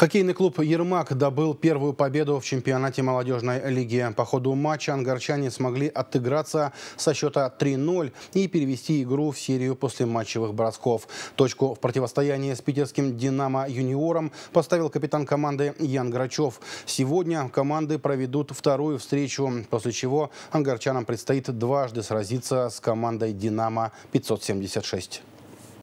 Хоккейный клуб «Ермак» добыл первую победу в чемпионате молодежной лиги. По ходу матча ангарчане смогли отыграться со счета 3-0 и перевести игру в серию после матчевых бросков. Точку в противостоянии с питерским «Динамо» юниором поставил капитан команды Ян Грачев. Сегодня команды проведут вторую встречу, после чего ангарчанам предстоит дважды сразиться с командой «Динамо» 576.